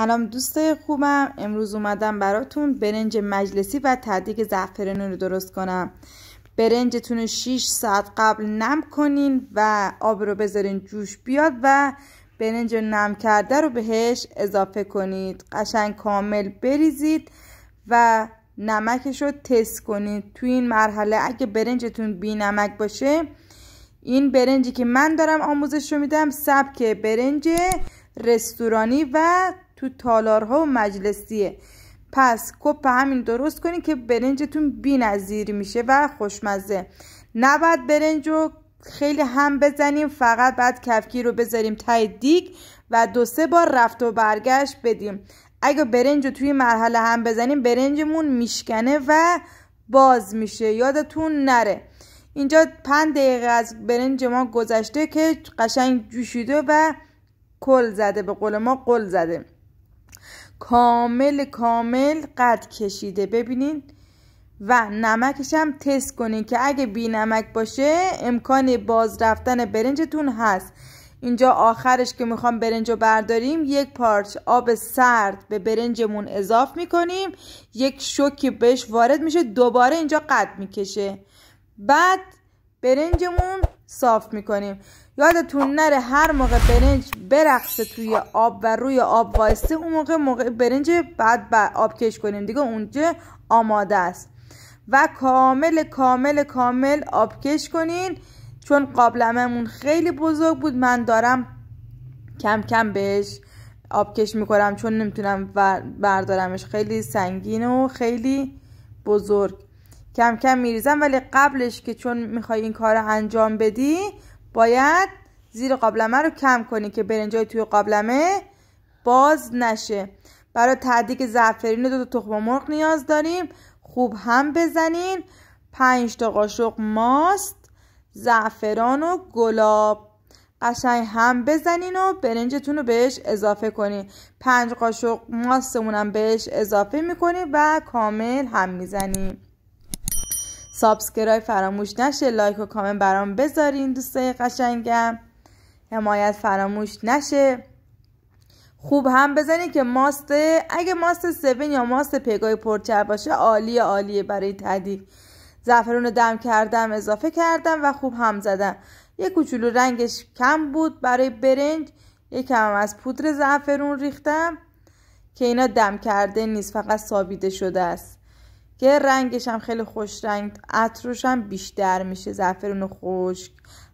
سلام دوست خوبم امروز اومدم براتون برنج مجلسی و تدیگ زعفرن رو درست کنم برنجتون رو 6 ساعت قبل نم کنین و آب رو بذارین جوش بیاد و برنج نم کرده رو بهش اضافه کنید قشنگ کامل بریزید و نمکش رو تست کنید تو این مرحله اگه برنجتون بی نمک باشه این برنجی که من دارم آموزش رو میدم سبک برنج رستورانی و تو تالارها و مجلسیه پس کپ همین درست کنین که برنجتون بی نظیر میشه و خوشمزه نباید برنج رو خیلی هم بزنیم فقط بعد کفکی رو بذاریم تای دیگ و دو سه بار رفت و برگشت بدیم اگه برنج رو توی مرحله هم بزنیم برنجمون میشکنه و باز میشه یادتون نره اینجا پنج دقیقه از برنج ما گذشته که قشنگ جوشیده و کل زده به قول ما قل زده کامل کامل قد کشیده ببینین و نمکش هم تست کنین که اگه بی نمک باشه امکان باز رفتن برنجتون هست اینجا آخرش که میخوام برنج رو برداریم یک پارچ آب سرد به برنجمون اضاف میکنیم یک شوکی بهش وارد میشه دوباره اینجا قد میکشه بعد برنجمون صاف میکنیم یادتون نره هر موقع برنج برقصه توی آب و روی آب وایسته اون موقع موقع برنج بعد با آب کش کنیم دیگه اونجا آماده است و کامل کامل کامل آبکش کنین چون قابلممون خیلی بزرگ بود من دارم کم کم بهش آبکش میکنم چون نمیتونم بردارمش خیلی سنگین و خیلی بزرگ کم کم میریزن ولی قبلش که چون میخوای این کار انجام بدی باید زیر قابلمه رو کم کنی که برنجای توی قابلمه باز نشه برای تعدیق زعفرین دو تا تخم مرغ نیاز داریم خوب هم بزنین پنج تا قاشق ماست زعفران و گلاب قشنگ هم بزنین و برنجتون رو بهش اضافه کنین پنج قاشق ماستمون هم بهش اضافه میکنیم و کامل هم میزنیم سابسکرایب فراموش نشه لایک و کامنت برام بذارین دوستای قشنگم حمایت فراموش نشه خوب هم بزنید که ماست اگه ماست سوین یا ماست پگای پرچر باشه عالی عالیه برای تدی زعفرون رو دم کردم اضافه کردم و خوب هم زدم یه کوچولو رنگش کم بود برای برنج یکم از پودر زعفرون ریختم که اینا دم کرده نیست فقط سابیده شده است که رنگش هم خیلی خوش رنگ عطرش هم بیشتر میشه زعفرون خشک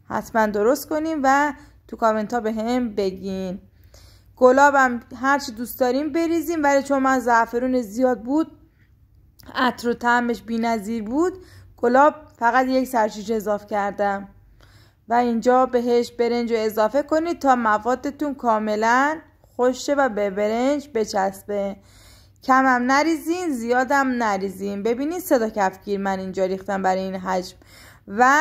حتما درست کنیم و تو کامنت ها به هم بگین گلابم هرچی دوست داریم بریزیم ولی چون من زعفرون زیاد بود عطر و تعمش بی بود گلاب فقط یک سرچیج اضافه کردم و اینجا بهش برنج رو اضافه کنید تا موادتون کاملا خوشه و به برنج بچسبه کمم نریزین زیادم نریزین ببینین صدا کفگیر من اینجا ریختم برای این حجم و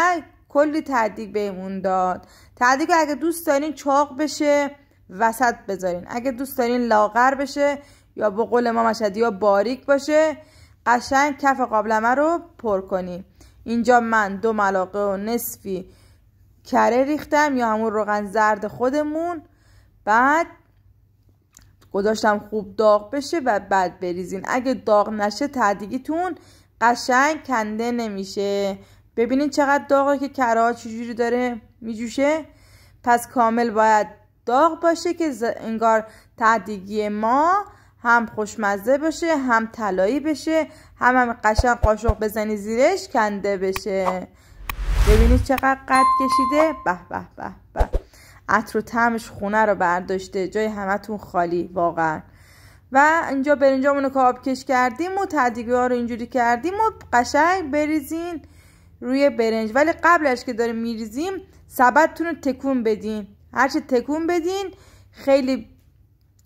کلی تعدیق بهمون داد تعدیق اگه دوست دارین چاق بشه وسط بذارین اگه دوست دارین لاغر بشه یا به قول ما مشهدی یا باریک باشه قشنگ کف قابلمه رو پر کنیم اینجا من دو ملاقه و نصفی کره ریختم یا همون روغن زرد خودمون بعد گذاشتم خوب داغ بشه و بعد بریزین اگه داغ نشه تعدیگیتون قشنگ کنده نمیشه ببینین چقدر داغه که کرها چجوری داره میجوشه پس کامل باید داغ باشه که انگار تعدیگی ما هم خوشمزه باشه هم طلایی بشه هم هم قشنگ قاشق بزنی زیرش کنده بشه ببینید چقدر قد کشیده به به به به عطر و تعمش خونه رو برداشته جای همتون خالی واقعا و اینجا برنجامون رو که آبکش کردیم و تدیگه ها رو اینجوری کردیم و قشنگ بریزین روی برنج ولی قبلش که داریم میریزیم سبدتون رو تکون بدین هرچه تکون بدین خیلی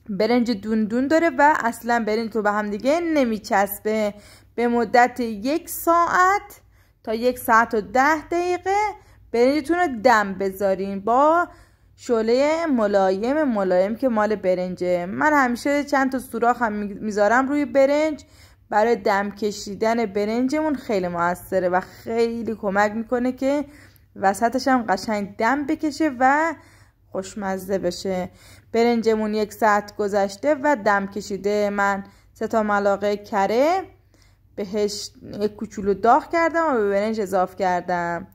برنج دوندون داره و اصلا برنج تو به هم دیگه نمیچسبه به مدت یک ساعت تا یک ساعت و ده دقیقه برنجتون رو دم بذارین با شعله ملایم ملایم که مال برنجه من همیشه چند تا سوراخ هم میذارم روی برنج برای دم کشیدن برنجمون خیلی موثره و خیلی کمک میکنه که وسطش هم قشنگ دم بکشه و خوشمزه بشه برنجمون یک ساعت گذشته و دم کشیده من سه تا ملاقه کره بهش یک کوچولو داغ کردم و به برنج اضاف کردم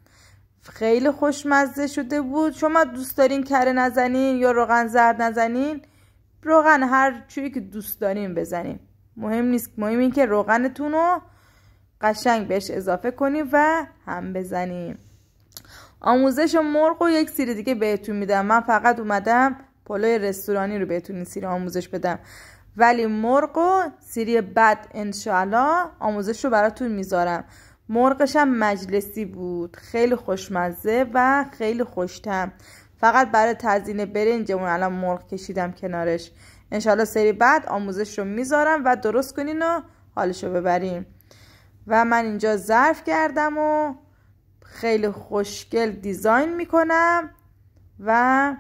خیلی خوشمزه شده بود شما دوست دارین کره نزنین یا روغن زرد نزنین روغن هر چی که دوست دارین بزنین مهم نیست مهم این که روغنتون رو قشنگ بهش اضافه کنیم و هم بزنیم آموزش مرغ و یک سری دیگه بهتون میدم من فقط اومدم پلوی رستورانی رو بهتون آموزش بدم ولی مرغ و سری بعد انشاءالله آموزش رو براتون میذارم مرغشم مجلسی بود خیلی خوشمزه و خیلی خوشتم فقط برای تزیین برنجمون الان مرغ کشیدم کنارش انشالله سری بعد آموزش رو میذارم و درست کنین و حالش رو ببریم و من اینجا ظرف کردم و خیلی خوشگل دیزاین میکنم و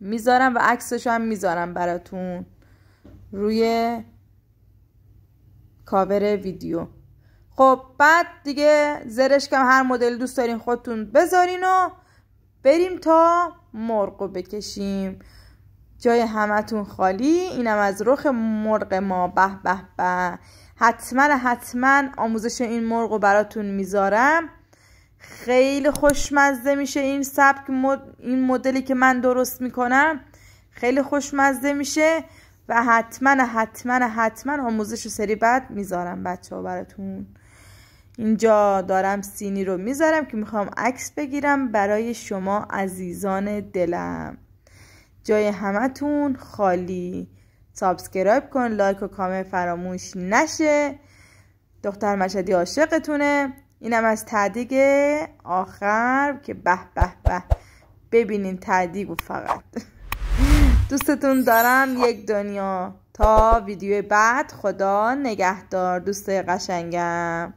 میذارم و عکسش هم میذارم براتون روی کاور ویدیو خب بعد دیگه زرشکم هر مدل دوست دارین خودتون بذارین و بریم تا مرغ بکشیم جای همتون خالی اینم از رخ مرغ ما به به به حتما حتما آموزش این مرغ رو براتون میذارم خیلی خوشمزه میشه این سبک این مدلی که من درست میکنم خیلی خوشمزه میشه و حتما حتما حتما آموزش و سری بعد میذارم بچه ها براتون اینجا دارم سینی رو میذارم که میخوام عکس بگیرم برای شما عزیزان دلم جای همتون خالی سابسکرایب کن لایک و کامل فراموش نشه دختر مشدی عاشقتونه اینم از تعدیق آخر که به به به ببینین تعدیق فقط دوستتون دارم یک دنیا تا ویدیو بعد خدا نگهدار دوست قشنگم